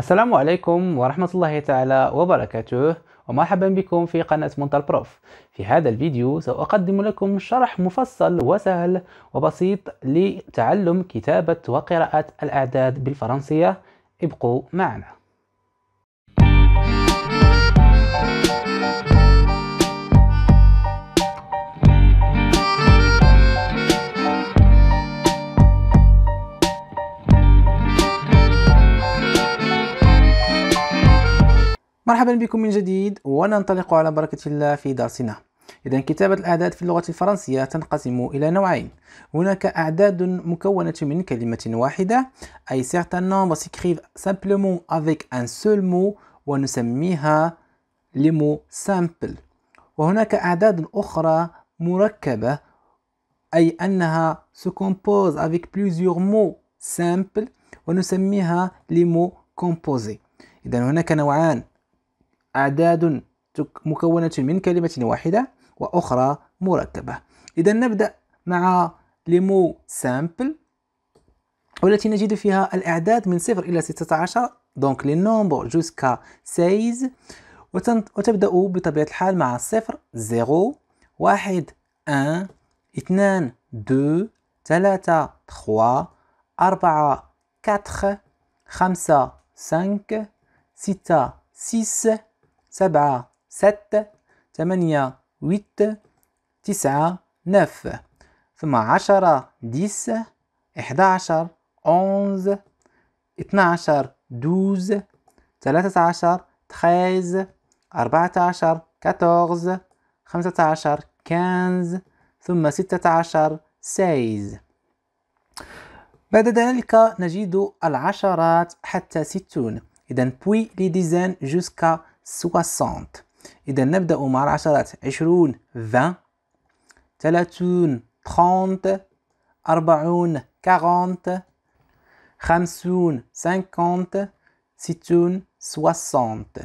السلام عليكم ورحمة الله تعالى وبركاته ومرحبا بكم في قناة مونتال بروف في هذا الفيديو سأقدم لكم شرح مفصل وسهل وبسيط لتعلم كتابة وقراءة الأعداد بالفرنسية ابقوا معنا مرحبا بكم من جديد وننطلق على بركة الله في درسنا إذا كتابة الأعداد في اللغة الفرنسية تنقسم إلى نوعين هناك أعداد مكونة من كلمة واحدة أي certain nombres s'écrivent simplement avec un seul mot ونسميها لمو simple وهناك أعداد أخرى مركبة أي أنها se compose avec plusieurs mots simples ونسميها لمو composés إذا هناك نوعان أعداد مكونة من كلمة واحدة وأخرى مركبة إذا نبدأ مع لمو سامبل والتي نجد فيها الأعداد من 0 إلى 16 دونك لي نومبر جوسكا 16 وتبدأ بطبيعة الحال مع 0 0 1 1 2 2 3 3 4 4 5 5 6 6 سبعة ست ثمانية ويت تسعة نف ثم عشرة ديس إحدى عشر أونز اثنى عشر دوز ثلاثة عشر تخيز أربعة عشر كاتورز خمسة عشر كانز ثم ستة عشر سايز بعد ذلك نجد العشرات حتى ستون إذا بوي لي ديزان جوسكا soixante إذا نبدأ مع العشرات عشرون vingt تلاتون trente أربعون quarante خمسون cinquante ستون soixante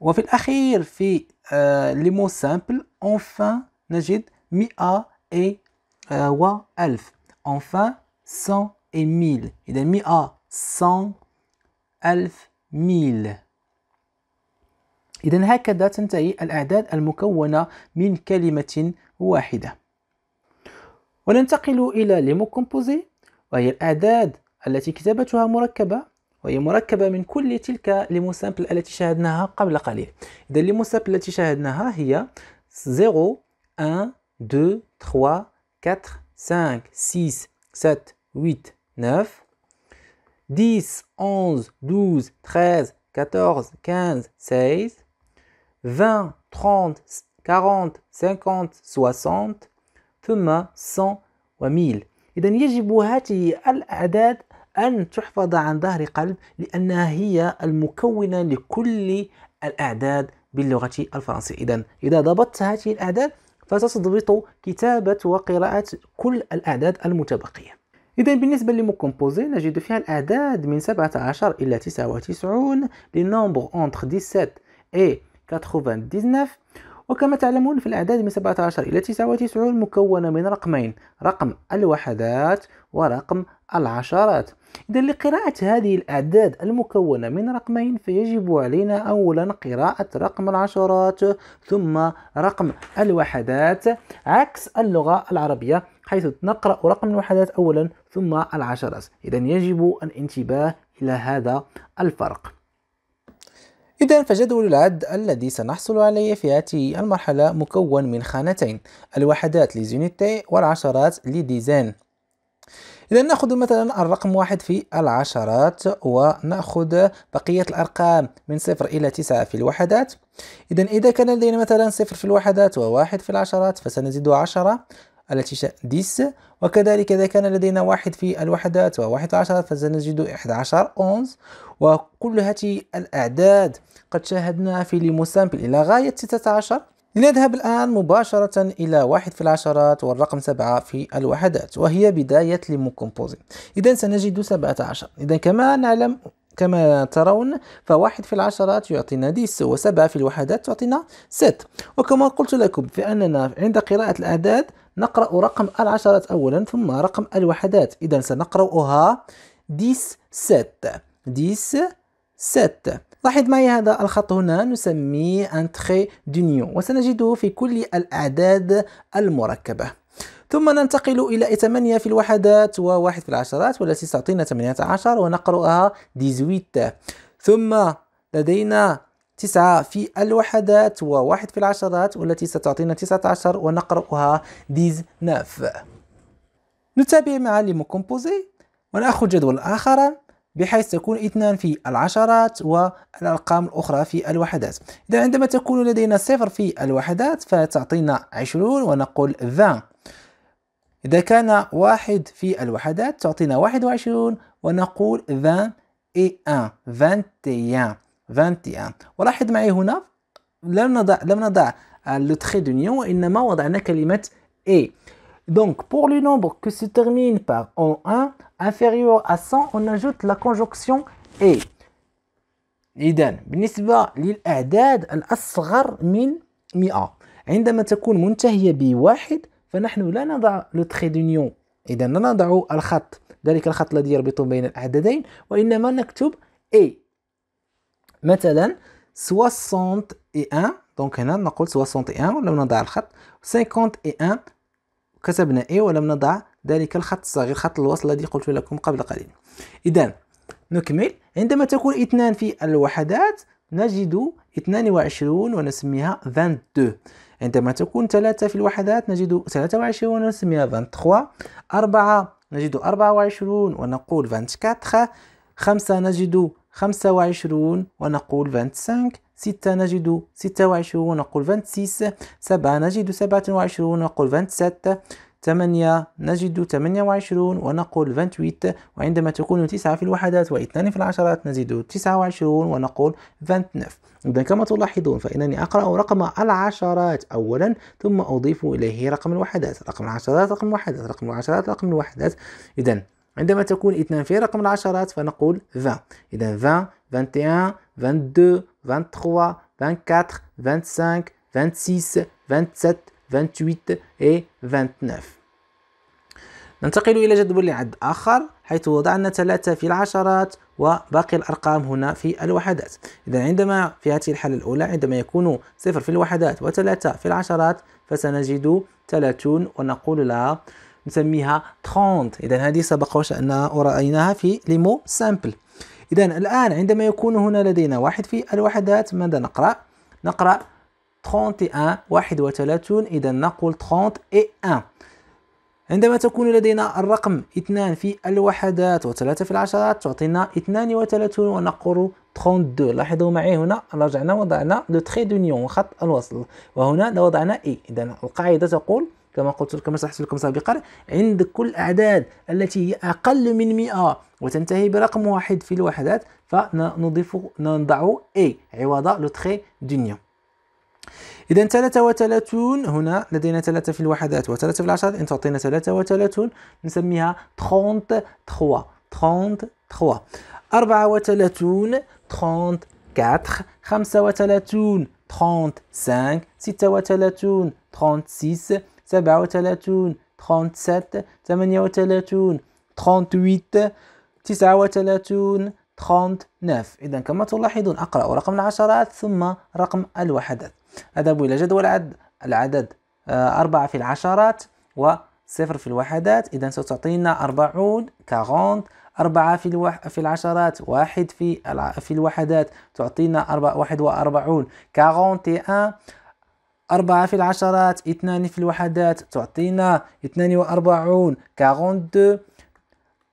وفي الأخير في لي مو سامبل أونفان نجد مئة آه، و ألف أونفان 100 et 1000 إذا مئة 100 ألف ميل إذا هكذا تنتهي الأعداد المكونة من كلمة واحدة وننتقل إلى كومبوزي وهي الأعداد التي كتابتها مركبة وهي مركبة من كل تلك سامبل التي شاهدناها قبل قليل إذا سامبل التي شاهدناها هي 0 1 2 3 4 5 6 7 8 9 10, 11, 12, 13, 14, 15, 16, 20, 30, 40, 50, 60 ثم 100 و1000 إذا يجب هذه الأعداد أن تحفظ عن ظهر قلب لأنها هي المكونة لكل الأعداد باللغة الفرنسية إذا إذا ضبطت هذه الأعداد فستضبط كتابة وقراءة كل الأعداد المتبقية إذا بالنسبة كومبوزي نجد فيها الأعداد من 17 إلى 99 للنومبر entre 17 كاتخوفان 99 وكما تعلمون في الأعداد من 17 إلى 99 مكونة من رقمين رقم الوحدات ورقم العشرات إذا لقراءة هذه الأعداد المكونة من رقمين فيجب علينا أولا قراءة رقم العشرات ثم رقم الوحدات عكس اللغة العربية حيث نقرأ رقم الوحدات أولا ثم العشرات إذا يجب الانتباه إلى هذا الفرق إذا فجدول العد الذي سنحصل عليه في هذه المرحلة مكون من خانتين الوحدات لزينيتي والعشرات لديزان إذا نأخذ مثلا الرقم واحد في العشرات ونأخذ بقية الأرقام من صفر إلى تسعة في الوحدات إذا إذا كان لدينا مثلا صفر في الوحدات وواحد في العشرات فسنزيد عشرة التي شاء 10 وكذلك إذا كان لدينا واحد في الوحدات وواحد عشر فسنجد 11 أونز وكل هذه الأعداد قد شاهدناها في ليموسامبل إلى غاية 16 لنذهب الآن مباشرة إلى واحد في العشرات والرقم سبعة في الوحدات وهي بداية ليمو كومبوزي إذا سنجد 17 إذا كما نعلم كما ترون فواحد في العشرات يعطينا ديس وسبعة في الوحدات تعطينا ست وكما قلت لكم فأننا عند قراءة الأعداد نقرأ رقم العشرات أولا ثم رقم الوحدات إذا سنقرأها ديس ست ديس ست لاحظ معي هذا الخط هنا نسميه ان تري دونيون وسنجده في كل الأعداد المركبة ثم ننتقل إلى 8 في الوحدات و1 في العشرات والتي ستعطينا 18 ونقرأها 18 ثم لدينا تسعة في الوحدات وواحد في العشرات والتي ستعطينا تسعة عشر ونقرأها ديزناف نتابع مع لي كومبوزي ونأخذ جدول آخر بحيث تكون اثنان في العشرات والأرقام الأخرى في الوحدات إذا عندما تكون لدينا صفر في الوحدات فتعطينا عشرون ونقول فان إذا كان واحد في الوحدات تعطينا واحد وعشرون ونقول 21 إيه فانتيان 21 ولاحظ معي هنا لم نضع لم نضع لو تري دونيون وانما وضعنا كلمه اي donc pour le nombre كو se termine par en 1 inférieur à 100 on ajoute la conjonction et اذا بالنسبه للاعداد الاصغر من 100 عندما تكون منتهيه بواحد فنحن لا نضع لو تري دونيون اذا لا نضع الخط ذلك الخط الذي يربط بين الاعدادين وانما نكتب اي مثلا 61 دونك هنا نقول 61 ولم نضع الخط 51 كتبنا اي ولم نضع ذلك الخط الصغير خط الوصل الذي قلت لكم قبل قليل اذا نكمل عندما تكون اثنان في الوحدات نجد 22 ونسميها 22 عندما تكون ثلاثة في الوحدات نجد 23 ونسميها 23 أربعة نجد 24 ونقول 24 خمسة نجد 25 ونقول 25 ستة نجد ستة وعشرون ونقول 26 سبعة نجد سبعة وعشرون ونقول 27 ثمانية نجد 28 ونقول 28 وعندما تكون 9 في الوحدات واثنان في العشرات نجد 29 ونقول 29 إذا كما تلاحظون فإنني أقرأ رقم العشرات أولا ثم أضيف إليه رقم الوحدات رقم العشرات رقم الوحدات رقم العشرات رقم الوحدات إذا عندما تكون اثنان في رقم العشرات فنقول 20 إذا 20 21 22 23 24 25 26 27 28 و 29 ننتقل إلى جدول لعد آخر حيث وضعنا ثلاثة في العشرات وباقي الأرقام هنا في الوحدات إذا عندما في هذه الحالة الأولى عندما يكون صفر في الوحدات وثلاثة في العشرات فسنجد 30 ونقول لها نسميها 30 إذا هذه سبق وشأنها ورأيناها في ليمو سامبل إذا الآن عندما يكون هنا لدينا واحد في الوحدات ماذا نقرأ؟ نقرأ 31 31 إذا نقول 30 اي 1 عندما تكون لدينا الرقم 2 في الوحدات و3 في العشرات تعطينا 32 ونقول 32 إيه. لاحظوا معي هنا رجعنا وضعنا لو تري دونيون خط الوصل وهنا وضعنا اي إذا القاعدة تقول كما قلت كما شرحت لكم سابقا عند كل الأعداد التي هي أقل من 100 وتنتهي برقم واحد في الوحدات فنضيف نضع اي عوض لو تخي دنيا إذا 33 هنا لدينا 3 في الوحدات و3 في العشرات إن تعطينا 33 نسميها 33 33 34 34 35 35 36 36 سبعة وثلاثون 37 38 38 39 39 إذا كما تلاحظون أقرأ رقم العشرات ثم رقم الوحدات أذهب إلى جدول عد العدد آه، أربعة في العشرات وصفر في الوحدات إذا ستعطينا 40 40 أربعة في الوح... في العشرات واحد في الع... في الوحدات تعطينا أربعة واحد وأربعون 41 أربعة في العشرات اثنان في الوحدات تعطينا اثنان وأربعون كاغوندو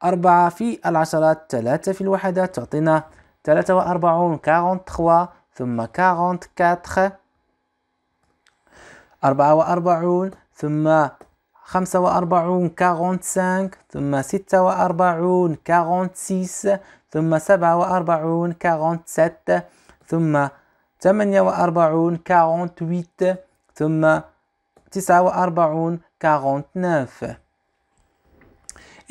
أربعة في العشرات ثلاثة في الوحدات تعطينا ثلاثة وأربعون كاغونتخوا ثم كاتخ أربعة وأربعون ثم خمسة وأربعون كاغونت سانك ثم ستة وأربعون كاغونت سيس ثم سبعة وأربعون كاغونت ست ثم ثمانية وأربعون كاغونت ويت ثم تسعة وأربعون كاغونتناف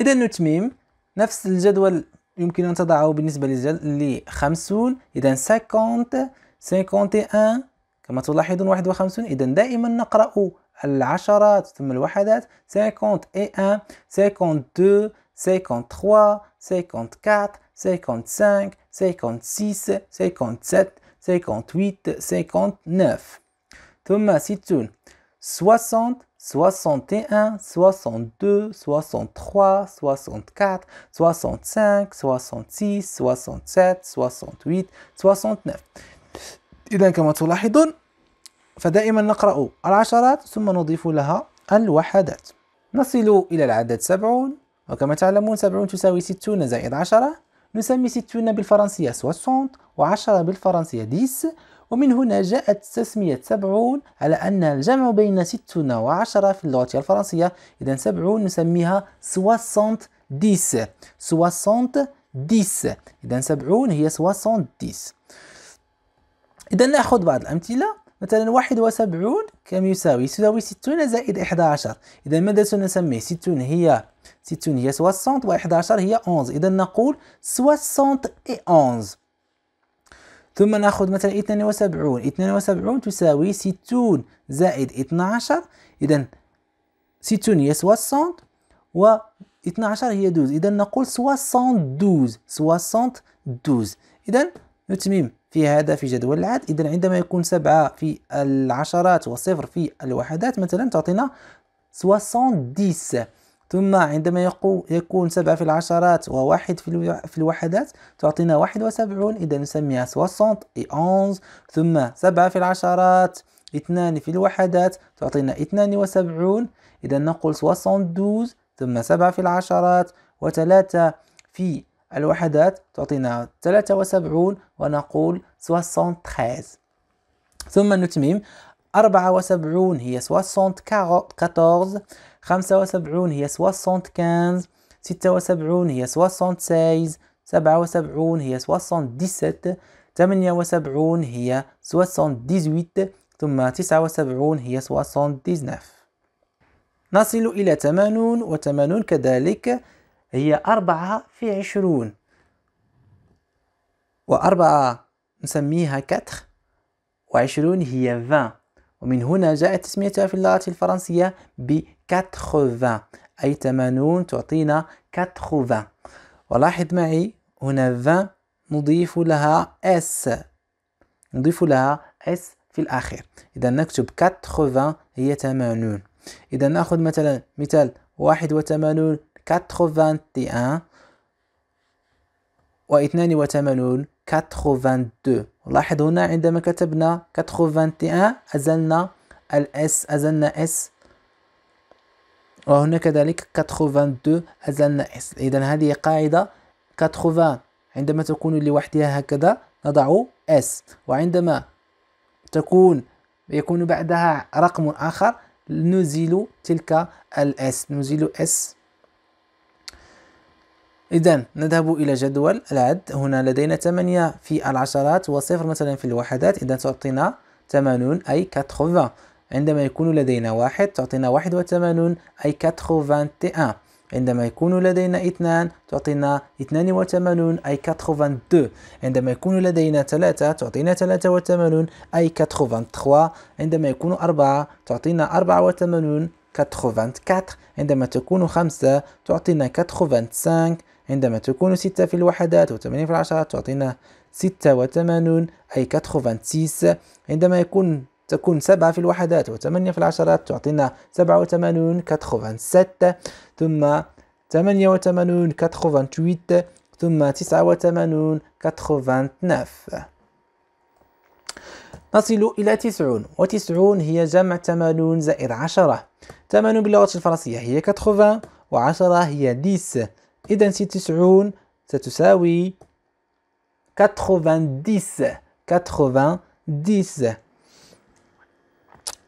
إذا نتميم نفس الجدول يمكن أن تضعه بالنسبة لخمسون إذا ساكونت سيكونتي أن كما تلاحظون واحد وخمسون إذا دائما نقرأ العشرات ثم الوحدات سيكونت إي أن سيكونت دو سيكونت تخوا سيكونت كات سيكونت سانك سيكونت سيس سيكونت سات سيكونت ويت سيكونت نوف ثم ستون soixante, soixante et un, soixante-deux, soixante-trois, soixante-quatre, soixante-cinq, soixante-six, soixante-sept, soixante-huit, إذا كما تلاحظون فدائما نقرأ العشرات ثم نضيف لها الوحدات نصل إلى العدد سبعون وكما تعلمون سبعون تساوي ستون زائد عشرة نسمي ستون بالفرنسية و وعشرة بالفرنسية ديس ومن هنا جاءت تسمية سبعون على أن الجمع بين ستون وعشرة في اللغة الفرنسية إذا سبعون نسميها سواسونت ديس سواسونت ديس إذا سبعون هي سواسونت ديس إذا نأخذ بعض الأمثلة مثلا واحد وسبعون كم يساوي؟ يساوي ستون زائد إحدى عشر إذا ماذا سنسميه؟ ستون هي ستون هي سواسونت وإحدى عشر هي أونز إذا نقول سواسونت إي أونز ثم ناخذ مثلا 72 72 تساوي 60 زائد 12 اذا 60 هي 60 و 12 هي 12 اذا نقول 72 72 اذا نتمم في هذا في جدول العد اذا عندما يكون 7 في العشرات و0 في الوحدات مثلا تعطينا 70 ثم عندما يقو يكون سبعة في العشرات وواحد في الوحدات تعطينا واحد وسبعون إذا نسميها سوسونت إي أونز ثم سبعة في العشرات اثنان في الوحدات تعطينا اثنان وسبعون إذا نقول سوسونت دوز ثم سبعة في العشرات وثلاثة في الوحدات تعطينا ثلاثة وسبعون ونقول سوسونت تخيز ثم نتمم أربعة وسبعون هي سوسونت كاتورز خمسة وسبعون هي سواسونت كانز ستة وسبعون هي سواسونت سايز سبعة وسبعون هي سواسونت ديست ثمانية وسبعون هي سواسونت ديزويت ثم تسعة وسبعون هي سواسونت ديزناف نصل إلى ثمانون وثمانون كذلك هي أربعة في عشرون وأربعة نسميها كتر وعشرون هي 20 ومن هنا جاءت تسميتها في اللغة الفرنسية ب 80 أي 80 تعطينا 80 ولاحظ معي هنا 20 نضيف لها اس نضيف لها اس في الأخير إذا نكتب 80 هي 80 إذا نأخذ مثلا مثال 81 81 و 82 82 لاحظ هنا عندما كتبنا 81 أزلنا الاس أزلنا اس وهنا كذلك 82 هذا الناقص إذا هذه قاعدة 80 عندما تكون لوحدها هكذا نضع اس وعندما تكون يكون بعدها رقم آخر نزيل تلك الاس نزيل اس إذا نذهب إلى جدول العد هنا لدينا 8 في العشرات وصفر مثلا في الوحدات إذا تعطينا 80 أي 80 عندما يكون لدينا واحد تعطينا واحد وثمانون أي كاتخو تي أن عندما يكون لدينا اثنان تعطينا اثنان وثمانون أي كاتخو دو عندما يكون لدينا ثلاثة تعطينا ثلاثة وثمانون أي كاتخو تخوا عندما يكون أربعة تعطينا أربعة وثمانون كاتخو عندما تكون خمسة تعطينا كاتخو عندما تكون ستة في الوحدات وثمانية في العشرة تعطينا ستة وثمانون أي كاتخو عندما يكون تكون سبعة في الوحدات وثمانية في العشرات تعطينا سبعة وثمانون كاتخوفان ست ثم ثمانية وثمانون كاتخوفان تويت ثم تسعة وثمانون كاتخوفان تناف نصل إلى تسعون وتسعون هي جمع ثمانون زائد عشرة ثمانون باللغة الفرنسية هي كتخوفان وعشرة هي ديس إذا سي تسعون ستساوي كاتخوفان ديس كاتخوفان ديس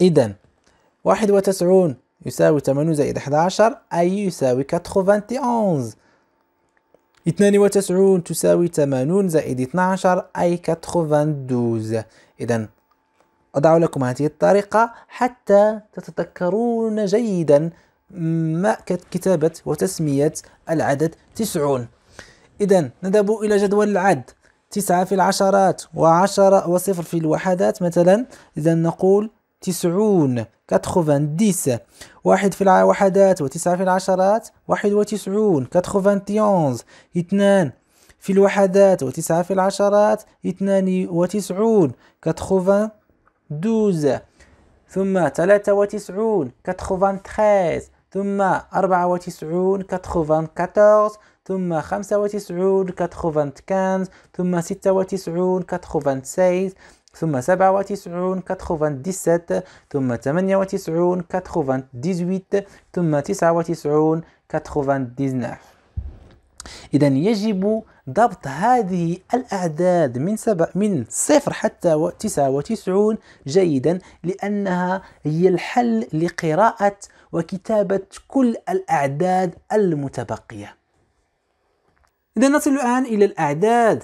إذا واحد وتسعون يساوي تمانون زائد أحد عشر أي يساوي كاتخو فانتي أونز اثنان وتسعون تساوي تمانون زائد اثنا عشر أي كاتخو فاندوز إذا أضع لكم هذه الطريقة حتى تتذكرون جيدا ما كتابة وتسمية العدد تسعون إذا نذهب إلى جدول العد تسعة في العشرات وعشرة وصفر في الوحدات مثلا إذا نقول تسعون كتخوفان ديس واحد في الوحدات وتسعة في العشرات واحد وتسعون كتخوفان تيونز اثنان في الوحدات وتسعة في العشرات اثنان وتسعون كتخوفان دوز ثم ثلاثة وتسعون كتخوفان تخيز ثم أربعة وتسعون كتخوفان كاتورز ثم خمسة وتسعون كتخوفان كانز ثم ستة وتسعون كتخوفان سيز ثم 97 97 ثم 98 98 ثم 99 99 إذا يجب ضبط هذه الأعداد من سبع من صفر حتى 99 جيدا لأنها هي الحل لقراءة وكتابة كل الأعداد المتبقية إذا نصل الآن إلى الأعداد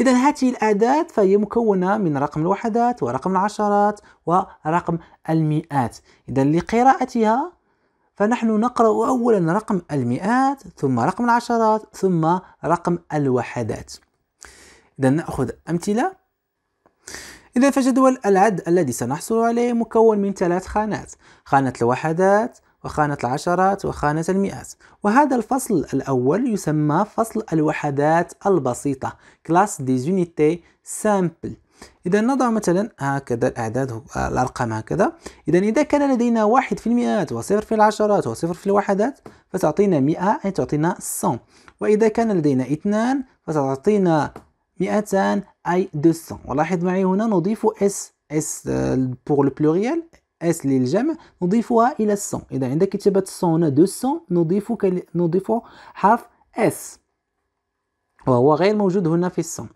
إذا هذه الأعداد فهي مكونة من رقم الوحدات ورقم العشرات ورقم المئات إذا لقراءتها فنحن نقرأ أولا رقم المئات ثم رقم العشرات ثم رقم الوحدات إذا نأخذ أمثلة إذا فجدول العد الذي سنحصل عليه مكون من ثلاث خانات خانة الوحدات وخانة العشرات وخانة المئات وهذا الفصل الأول يسمى فصل الوحدات البسيطة كلاس دي زونيتي سامبل إذا نضع مثلا هكذا الأعداد الأرقام هكذا إذا إذا كان لدينا واحد في المئات وصفر في العشرات وصفر في الوحدات فتعطينا مئة أي يعني تعطينا 100 وإذا كان لدينا اثنان فتعطينا 200 أي 200 ولاحظ معي هنا نضيف اس اس بور لو بلوريال اس للجمع نضيفها إلى السون إذا عند كتابة السون هنا دو سون نضيف نضيف حرف اس وهو غير موجود هنا في السون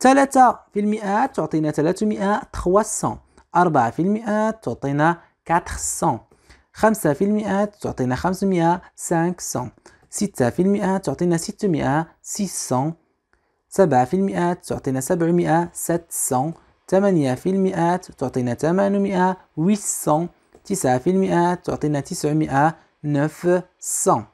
ثلاثة في المئات تعطينا 300 300 أربعة في المئات تعطينا 400 خمسة في المئات تعطينا 500 500 ستة في المئات تعطينا 600 600 سبعة في المئات تعطينا 700 700 ثمانية في المئات تعطينا 800 ويسون تسعة في المئات تعطينا نف سون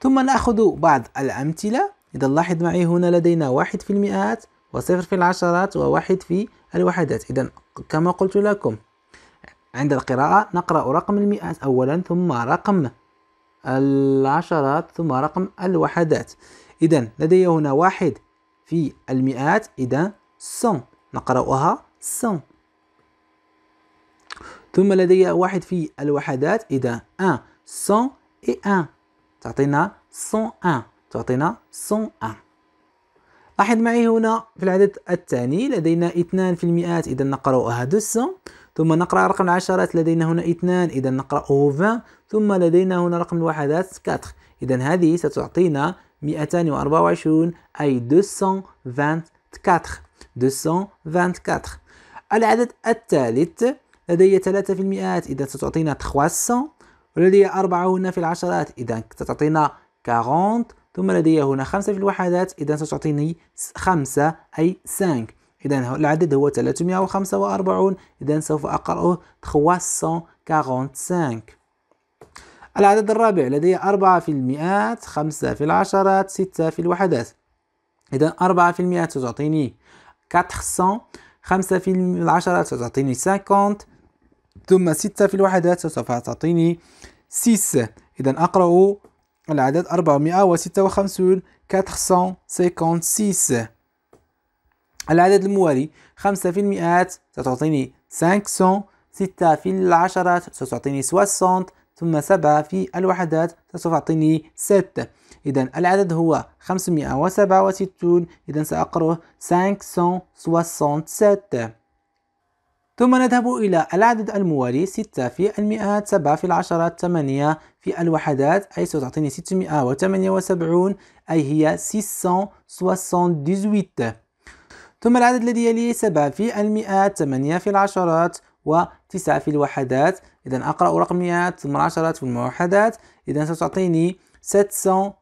ثم نأخذ بعض الأمثلة إذا لاحظ معي هنا لدينا واحد في المئات وصفر في العشرات وواحد في الوحدات إذا كما قلت لكم عند القراءة نقرأ رقم المئات أولا ثم رقم العشرات ثم رقم الوحدات إذا لدي هنا واحد في المئات إذا سون نقرأها سون ثم لدي واحد في الوحدات إذا أن سون إي أن تعطينا سون أن تعطينا سون أن لاحظ معي هنا في العدد الثاني لدينا اثنان في المئات إذا نقرأها دوسون ثم نقرأ رقم العشرات لدينا هنا اثنان إذا نقرأه فان ثم لدينا هنا رقم الوحدات كاتر إذا هذه ستعطينا مئتان وعشرون أي كاتر 224 العدد الثالث لدي 3 في المئات إذا ستعطينا 300 ولدي 4 هنا في العشرات إذا ستعطينا 40 ثم لدي هنا 5 في الوحدات إذا ستعطيني 5 أي 5 إذا العدد هو 345 إذا سوف أقرأه 345 العدد الرابع لدي 4 في المئات 5 في العشرات 6 في الوحدات إذا 4 في المئات ستعطيني 400 خمسة في العشرة ستعطيني 50 ثم ستة في الوحدات سوف تعطيني 6 إذا أقرأ العدد 456 456 العدد الموالي خمسة في المئات ستعطيني 500 ستة في العشرات ستعطيني 60 ثم سبعة في الوحدات ستعطيني 6 إذا العدد هو 567 إذا سأقرأه 567 ثم نذهب إلى العدد الموالي 6 في المئات 7 في العشرات 8 في الوحدات أي ستعطيني 678 أي هي 678 ثم العدد الذي يليه 7 في المئات 8 في العشرات و 9 في الوحدات إذا أقرأ رقم مئات ثم العشرات في الموحدات إذا ستعطيني 700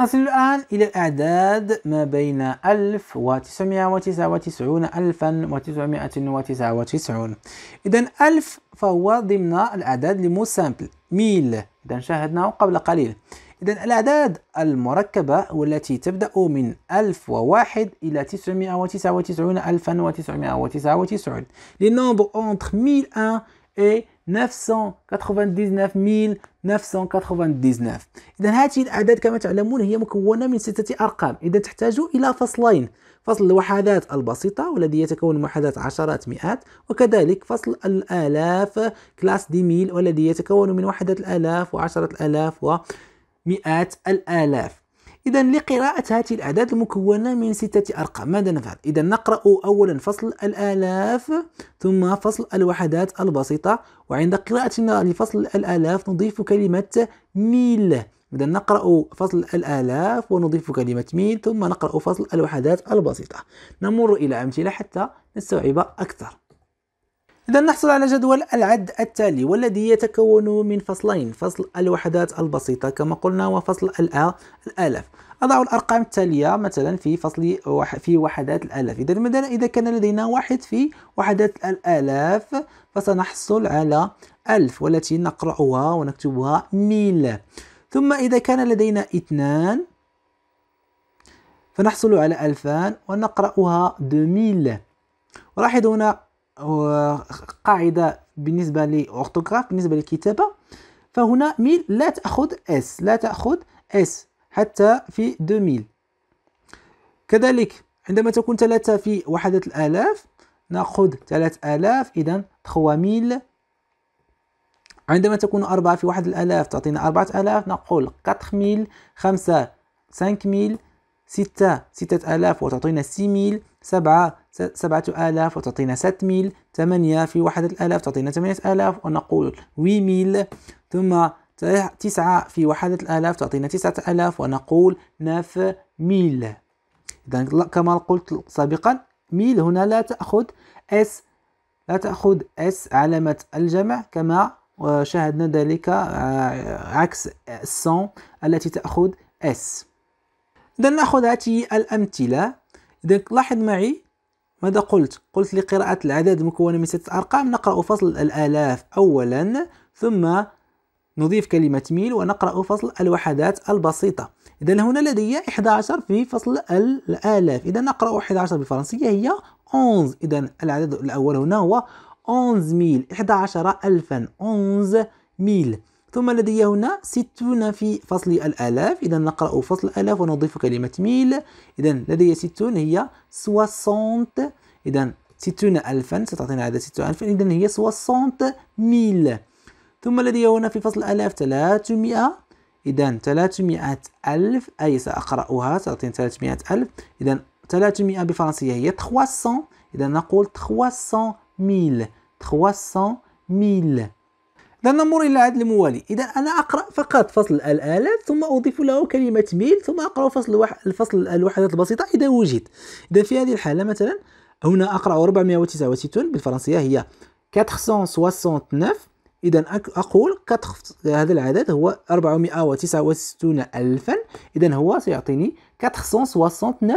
نصل الآن إلى الأعداد ما بين 1999 1999 إذا 1000 فهو ضمن الأعداد لمو سامبل ميل إذا شاهدناه قبل قليل إذا الأعداد المركبة والتي تبدأ من 1001 إلى 999 1999 لي نومبر أونتر 1001 et 999999 اذا هذه الاعداد كما تعلمون هي مكونه من سته ارقام اذا تحتاج الى فصلين فصل الوحدات البسيطه والذي يتكون من وحدات عشرات مئات وكذلك فصل الالاف كلاس دي ميل والذي يتكون من وحدات الالاف وعشره الالاف ومئات الالاف إذا لقراءة هذه الأعداد المكونة من ستة أرقام ماذا نفعل؟ إذا نقرأ أولا فصل الآلاف ثم فصل الوحدات البسيطة وعند قراءتنا لفصل الآلاف نضيف كلمة ميل إذا نقرأ فصل الآلاف ونضيف كلمة ميل ثم نقرأ فصل الوحدات البسيطة نمر إلى أمثلة حتى نستوعب أكثر إذا نحصل على جدول العد التالي والذي يتكون من فصلين فصل الوحدات البسيطة كما قلنا وفصل الآلاف أضع الأرقام التالية مثلا في فصل وح في وحدات الآلاف إذا مثلا إذا كان لدينا واحد في وحدات الآلاف فسنحصل على ألف والتي نقرأها ونكتبها ميل ثم إذا كان لدينا اثنان فنحصل على ألفان ونقرأها دميل ولاحظ هنا قاعدة بالنسبة لأورتوغراف بالنسبة للكتابة فهنا ميل لا تأخذ اس لا تأخذ اس حتى في 2000 كذلك عندما تكون ثلاثة في وحدة الآلاف نأخذ آلاف إذا 3000 عندما تكون أربعة في وحدة الآلاف تعطينا آلاف نقول 4000 خمسة 5000 ستة ستة آلاف وتعطينا سي ميل سبعة سبعة آلاف وتعطينا ست ميل ثمانية في واحدة الآلاف تعطينا ثمانية آلاف ونقول وي ميل ثم تسعة في وحدة الآلاف تعطينا تسعة آلاف ونقول نف ميل إذا كما قلت سابقا ميل هنا لا تأخذ اس لا تأخذ اس علامة الجمع كما شاهدنا ذلك آه، عكس سون التي تأخذ اس إذا نأخذ هذه الأمثلة إذا لاحظ معي ماذا قلت؟ قلت لقراءة العدد مكون من ستة أرقام نقرأ فصل الآلاف أولا ثم نضيف كلمة ميل ونقرأ فصل الوحدات البسيطة إذا هنا لدي 11 في فصل الآلاف إذا نقرأ 11 بالفرنسية هي 11 إذا العدد الأول هنا هو 11 ميل 11 ألفا 11 ميل ثم لدي هنا ستون في فصل الآلاف إذا نقرأ فصل الآلاف ونضيف كلمة ميل إذا لدي ستون هي سواسونت إذا ستون ألفا ستعطينا عدد ستون ألفا إذا هي سواسونت ميل ثم لدي هنا في فصل الآلاف 300 إذا 300 ألف أي سأقرأها ستعطينا 300 ألف إذا 300 بالفرنسية هي 300 إذا نقول 300 ميل 300 ميل ننظر إلى العدد الموالي إذا أنا أقرأ فقط فصل الآلات ثم أضيف له كلمة ميل ثم أقرأ فصل الوح... الفصل الوحدات البسيطة إذا وجد إذا في هذه الحالة مثلا هنا أقرأ 469 بالفرنسية هي 469 إذا أقول كتخ... هذا العدد هو 469 ألفا إذا هو سيعطيني 469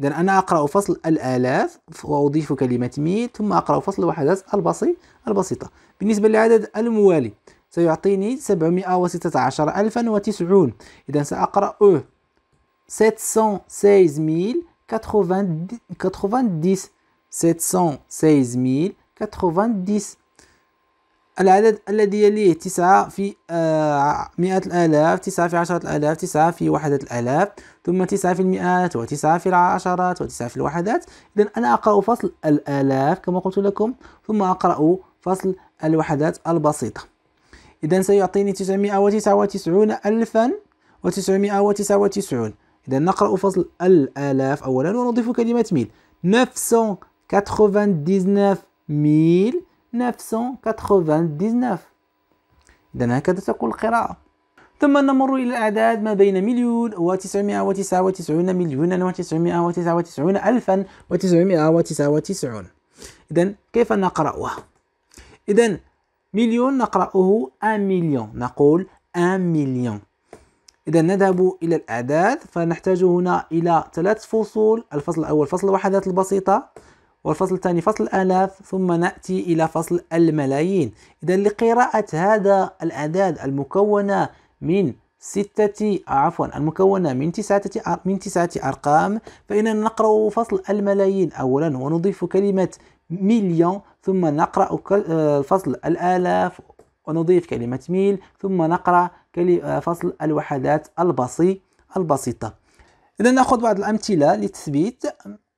إذا أنا أقرأ فصل الآلاف وأضيف كلمة مية ثم أقرأ فصل الوحدات البسيطة بالنسبة للعدد الموالي سيعطيني 716090 إذا سأقرأ أو 716090 716 ديس العدد الذي يليه تسعة في آه، مئة الآلاف تسعة في عشرة الآلاف تسعة في وحدة الآلاف ثم تسعة في المئات وتسعة في العشرات وتسعة في الوحدات إذا أنا أقرأ فصل الآلاف كما قلت لكم ثم أقرأ فصل الوحدات البسيطة إذا سيعطيني تسعمائة وتسعة وتسعون ألفا وتسعمائة وتسعة وتسعون إذا نقرأ فصل الآلاف أولا ونضيف كلمة ميل كاتخوفان 999 ميل 999 إذا هكذا تقول القراءة ثم نمر إلى الأعداد ما بين مليون و999 مليونا و999 ألفا و999 إذا كيف نقرأها؟ إذا مليون نقرأه أن مليون نقول أن مليون إذا نذهب إلى الأعداد فنحتاج هنا إلى ثلاث فصول الفصل الأول فصل الوحدات البسيطة والفصل الثاني فصل الآلاف ثم نأتي إلى فصل الملايين إذا لقراءة هذا الأعداد المكونة من ستة عفوا المكونة من تسعة من تسعة أرقام فإننا نقرأ فصل الملايين أولا ونضيف كلمة مليون ثم نقرأ آه، فصل الآلاف ونضيف كلمة ميل ثم نقرأ آه، فصل الوحدات البسيطة البسيطة إذا نأخذ بعض الأمثلة لتثبيت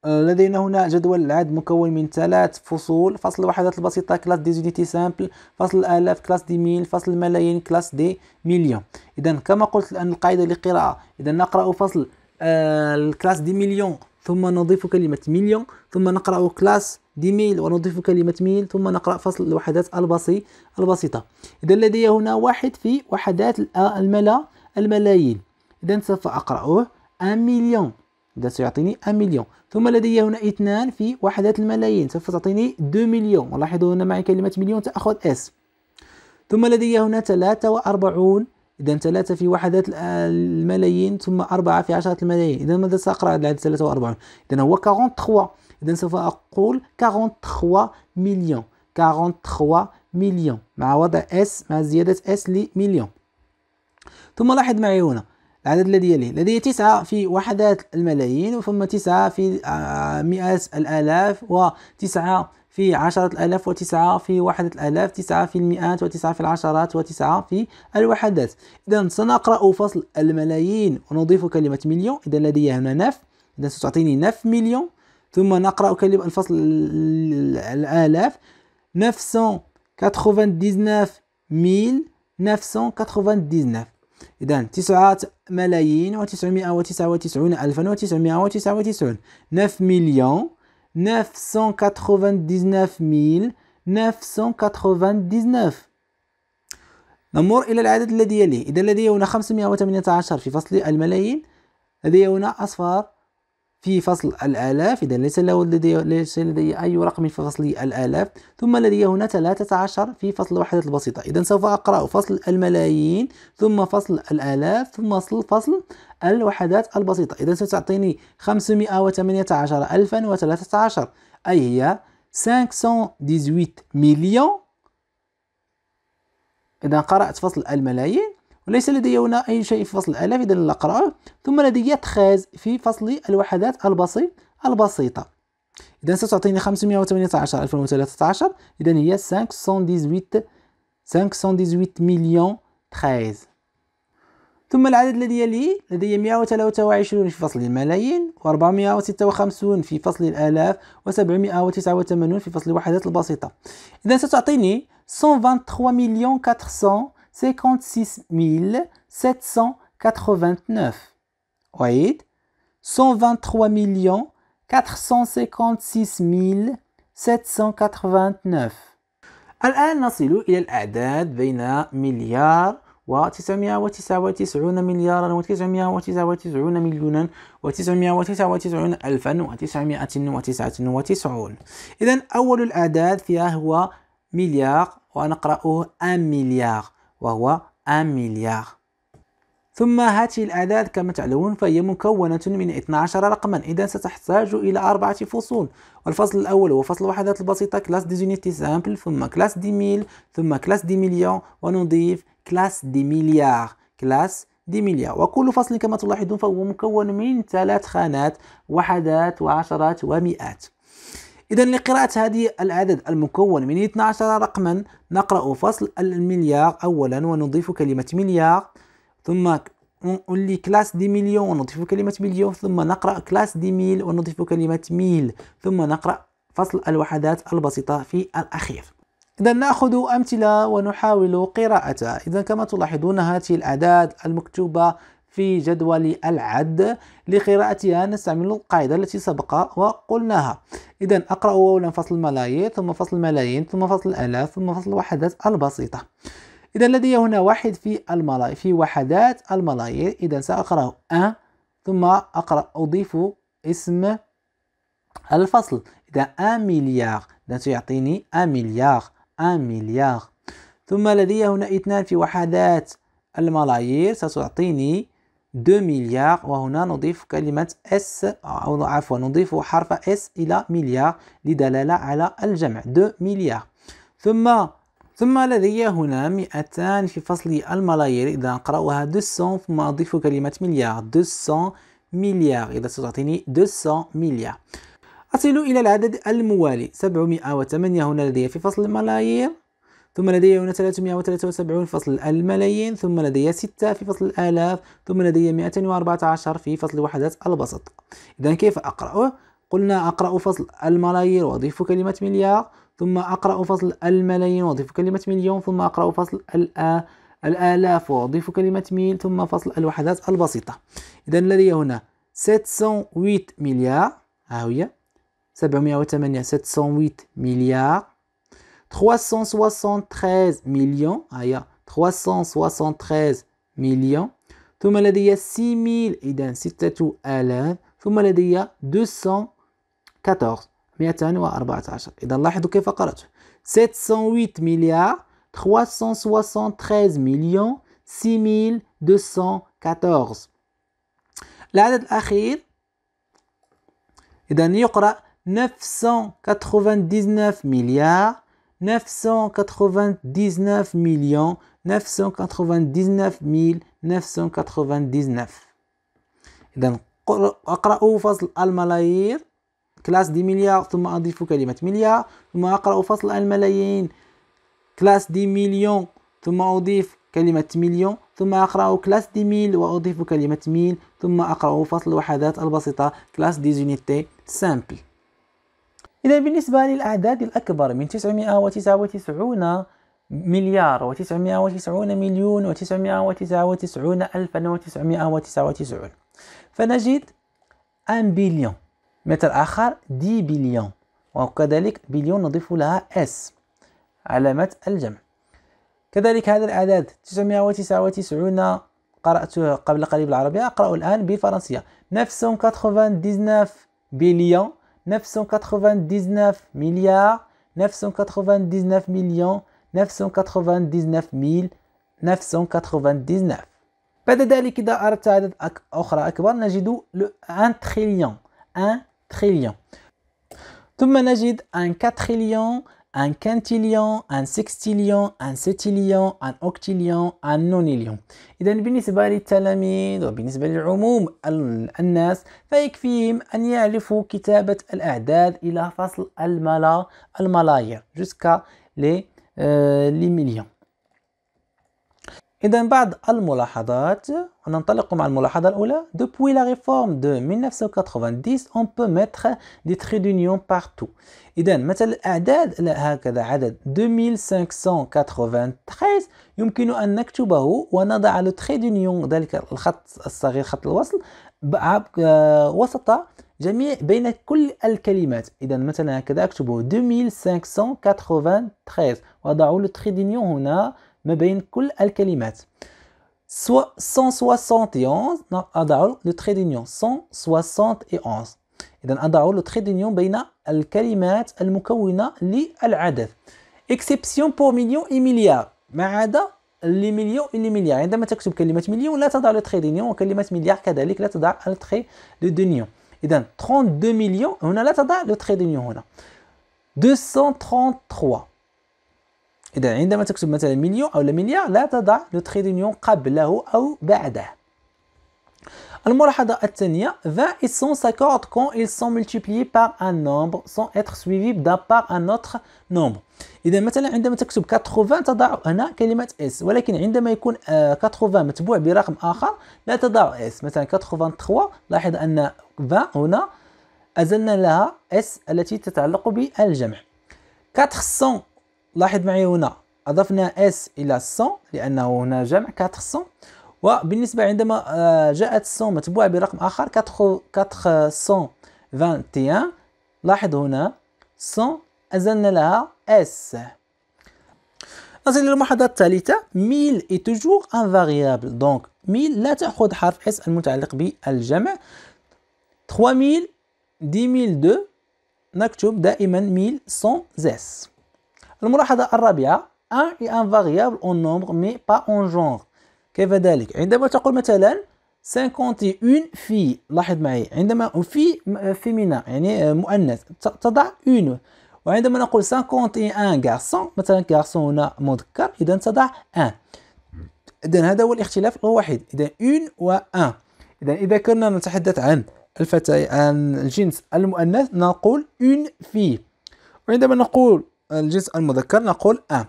آه، لدينا هنا جدول العد مكون من ثلاث فصول فصل الوحدات البسيطة كلاس دي زونيتي سامبل فصل الآلاف كلاس دي ميل فصل الملايين كلاس دي مليون إذا كما قلت الآن القاعدة للقراءة إذا نقرأ فصل آه، الكلاس دي مليون ثم نضيف كلمة مليون ثم نقرأ كلاس دي ميل ونضيف كلمة ميل ثم نقرأ فصل الوحدات البسي البسيطة إذا لدي هنا واحد في وحدات آه، الملا الملايين إذا سوف أقرأه مليون ده سيعطيني 1 مليون ثم لدي هنا اثنان في وحدات الملايين سوف تعطيني 2 مليون ولاحظوا هنا معي كلمة مليون تأخذ S ثم لدي هنا 43 إذا 3 في وحدات الملايين ثم 4 في عشرات الملايين إذا ماذا سأقرأ هذا العدد 43 إذا هو 43 إذا سوف أقول 43 مليون 43 مليون مع وضع S مع زيادة S لمليون ثم لاحظ معي هنا العدد الذي يليه لدي تسعة في وحدات الملايين ثم تسعة في آه، مئات الآلاف وتسعة في عشرة الآلاف وتسعة في وحدة الآلاف تسعة في المئات وتسعة في العشرات وتسعة في الوحدات إذا سنقرأ فصل الملايين ونضيف كلمة مليون إذا لدي هنا نف إذا ستعطيني نف مليون ثم نقرأ كلمة الفصل الآلاف كاتخوفان ديزناف ميل كاتخوفان ديزناف إذا تسعة ملايين وتسعمائة وتسعة وتسعون ألفا وتسعمائة وتسعة وتسعون نف مليون نف سون كاتخوفان ديزناف ميل نف سون كاتخوفان ديزناف نمر إلى العدد الذي يليه إذا لدي هنا خمسمائة وثمانية عشر في فصل الملايين لدي هنا أصفار في فصل الآلاف إذا ليس له لدي ليس لدي أي رقم في فصل الآلاف ثم لدي هنا 13 في فصل الوحدات البسيطة إذا سوف أقرأ فصل الملايين ثم فصل الآلاف ثم فصل الوحدات البسيطة إذا ستعطيني 518013 أي هي 518 مليون إذا قرأت فصل الملايين وليس لدي هنا أي شيء في فصل الآلاف إذا نقرأه ثم لدي تخاز في فصل الوحدات البسيط البسيطة إذا ستعطيني 518 2013 إذا هي 518 518 مليون 13 ثم العدد الذي يلي لدي 123 في فصل الملايين و456 في فصل الآلاف و789 في فصل الوحدات البسيطة إذا ستعطيني 123 مليون 400 56 456 789 الآن نصل إلى الأعداد بين مليار و999 مليارا و999 مليونا و999 ألفا و999 إذا أول الأعداد فيها هو مليار أقرأه أن مليار وهو 1 مليار ثم هذه الأعداد كما تعلمون فهي مكونة من 12 رقما إذا ستحتاج إلى أربعة فصول والفصل الأول هو فصل الوحدات البسيطة كلاس دي زونيتي سامبل ثم كلاس دي ميل ثم كلاس دي مليون ونضيف كلاس دي مليار كلاس دي مليار وكل فصل كما تلاحظون فهو مكون من ثلاث خانات وحدات وعشرات ومئات إذا لقراءة هذه العدد المكون من 12 رقما نقرأ فصل المليار أولا ونضيف كلمة مليار ثم نقول لي كلاس دي مليون ونضيف كلمة مليون ثم نقرأ كلاس دي ميل ونضيف كلمة ميل ثم نقرأ فصل الوحدات البسيطة في الأخير إذا نأخذ أمثلة ونحاول قراءتها إذا كما تلاحظون هذه الأعداد المكتوبة في جدول العد لقراءتها نستعمل القاعدة التي سبق وقلناها إذا أقرأ أولا فصل الملايير ثم فصل الملايين ثم فصل الآلاف ثم فصل الوحدات البسيطة إذا لدي هنا واحد في الملاي في وحدات الملايير إذا سأقرأ أن ثم أقرأ أضيف اسم الفصل إذا أن مليار إذا سيعطيني أن مليار أن مليار ثم لدي هنا اثنان في وحدات الملايير ستعطيني 2 مليار وهنا نضيف كلمة S أو عفوا نضيف حرف S إلى مليار لدلالة على الجمع 2 مليار ثم ثم لدي هنا 200 في فصل الملايير إذا نقرأها 200 ثم أضيف كلمة مليار 200 مليار إذا ستعطيني 200 مليار أصل إلى العدد الموالي 708 هنا لدي في فصل الملايير ثم لدي هنا 373 في فصل الملايين ثم لدي 6 في فصل الآلاف ثم لدي 214 في فصل وحدات البسط إذا كيف أقرأه؟ قلنا أقرأ فصل الملايير وأضيف كلمة مليار ثم أقرأ فصل الملايين وأضيف كلمة مليون ثم أقرأ فصل الآلاف وأضيف كلمة ميل ثم فصل الوحدات البسيطة إذا لدي هنا 708 مليار ها هي 708 708 مليار 373 millions. 373 hein, millions. ثم لدي 6000 Tout 6000 ثم لدي 214 214 إذا لاحظوا كيف قرأت 708 milliards 373 millions مليون 6214 العدد il y يقرأ 999 milliards 999 مليون 999 999 إذا أقرأ فصل الملايير كلاس دي مليار ثم أضيف كلمة مليار ثم أقرأ فصل الملايين كلاس دي مليون ثم أضيف كلمة مليون ثم أقرأ كلاس دي ميل وأضيف كلمة ميل ثم أقرأ فصل الوحدات البسيطة كلاس دي زونيتي سامبل إذا بالنسبة للأعداد الأكبر من 999 مليار و990 مليون و999 ألفا و999 فنجد 1 بليون متر آخر دي بليون وكذلك بليون نضيف لها S علامة الجمع كذلك هذا الأعداد 999 قرأت قبل قليل بالعربية أقرأ الآن بالفرنسية 999 بليون 999 milliards 999 millions 999 999 بعد ذلك إذا أردت عدد أخرى أكبر نجد 1 trillion 1 تريليون ثم نجد 1 4 trillion. un quintillion, un sextillion, un septillion, un octillion, un نونيليون اذا بالنسبه للتلاميذ وبالنسبه للعموم الناس فيكفيهم ان يعرفوا كتابه الاعداد الى فصل الملا الملايير jusqu'à les euh, les millions إذا بعد الملاحظات ننطلق مع الملاحظة الأولى depuis la réforme de 1990 on peut mettre des traits d'union partout إذا مثل الأعداد لا هكذا عدد 2593 يمكن أن نكتبه ونضع لو تري d'union ذلك الخط الصغير خط الوصل آه، وسط جميع بين كل الكلمات إذا مثلا هكذا أكتبه 2593 وضعوا لو تري d'union هنا ما بين كل الكلمات سواء 171 نضع لو تري دونيون 171 إذا أضع لو تري دونيون بين الكلمات المكونة للعدد اكسبسيون بور مليون اي مليار ما عدا لي مليون لي مليار عندما تكتب كلمة مليون لا تضع لو تري دونيون وكلمة مليار كذلك لا تضع لو تري دونيون إذا 32 مليون هنا لا تضع لو تري دونيون هنا 233 إذا عندما تكتب مثلا مليون أو مليار لا تضع لو تريليون قبله أو بعده الملاحظة الثانية 20 et 100 s'accordent quand ils sont multipliés par un nombre sans être suivis d'un par un autre nombre إذا مثلا عندما تكتب 80 تضع هنا كلمة اس ولكن عندما يكون 80 آه، متبوع برقم آخر لا تضع اس مثلا 83 لاحظ أن 20 هنا أزلنا لها اس التي تتعلق بالجمع 400 لاحظ معي هنا أضفنا S إلى 100 لأنه هنا جمع 400 وبالنسبة عندما آه، جاءت 100 متبوعة برقم آخر 421 لاحظ هنا 100 أزلنا لها S نصل إلى الملاحظة الثالثة ميل est toujours un variable donc ميل لا تأخذ حرف S المتعلق بالجمع 3000 10002 نكتب دائما 1000 sans S الملاحظة الرابعة ان اي ان فاريابل اون نومبر مي با اون جونغ كيف ذلك عندما تقول مثلا 51 في لاحظ معي عندما في فيمينا يعني مؤنث تضع اون وعندما نقول 51 غارسون مثلا غارسون هنا مذكر اذا تضع ان اذا هذا هو الاختلاف الوحيد اذا اون و ان اذا اذا كنا نتحدث عن الفتى عن الجنس المؤنث نقول اون في وعندما نقول Le geste de la moudaka, la col 1.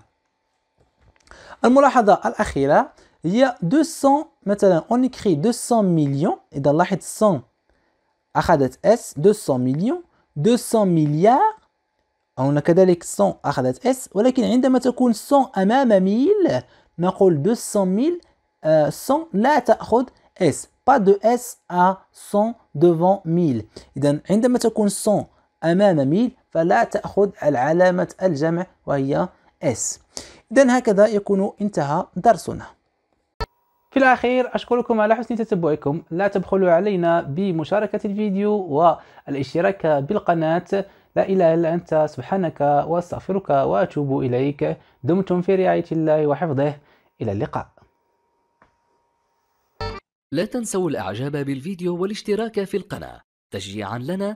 La moulahada, la akhira, il y a 200, maintenant on écrit 200 millions, et dans la tête 100, à la tête S, 200 millions, 200 milliards, on a cadé avec 100 à la tête S, ou la kine, indemnité, 100, amam, à 1000, la col 200, 100, la ta, rôde S, pas de S à 100 devant 1000, et d'un indemnité, 100. أمام ميل فلا تأخذ العلامة الجمع وهي S إذا هكذا يكون انتهى درسنا في الأخير أشكركم على حسن تتبعكم لا تبخلوا علينا بمشاركة الفيديو والاشتراك بالقناة لا إله إلا أنت سبحانك وأستغفرك وأتوب إليك دمتم في رعاية الله وحفظه إلى اللقاء لا تنسوا الإعجاب بالفيديو والاشتراك في القناة تشجيعا لنا